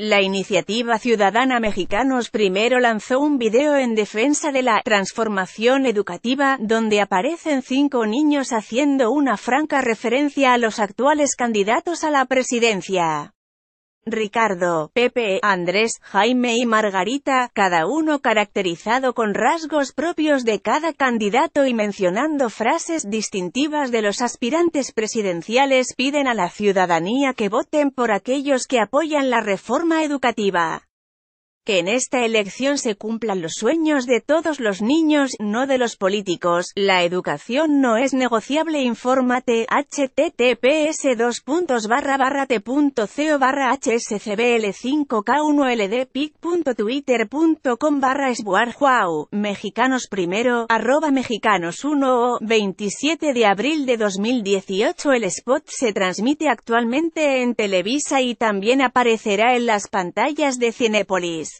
La iniciativa ciudadana Mexicanos Primero lanzó un video en defensa de la transformación educativa, donde aparecen cinco niños haciendo una franca referencia a los actuales candidatos a la presidencia. Ricardo, Pepe, Andrés, Jaime y Margarita, cada uno caracterizado con rasgos propios de cada candidato y mencionando frases distintivas de los aspirantes presidenciales piden a la ciudadanía que voten por aquellos que apoyan la reforma educativa que en esta elección se cumplan los sueños de todos los niños, no de los políticos. La educación no es negociable. Infórmate https 2 barra hscbl 5 k 1 ldpictwittercom barra esbuarjuau mexicanos primero arroba mexicanos 1 27 de abril de 2018 el spot se transmite actualmente en Televisa y también aparecerá en las pantallas de Cinepolis.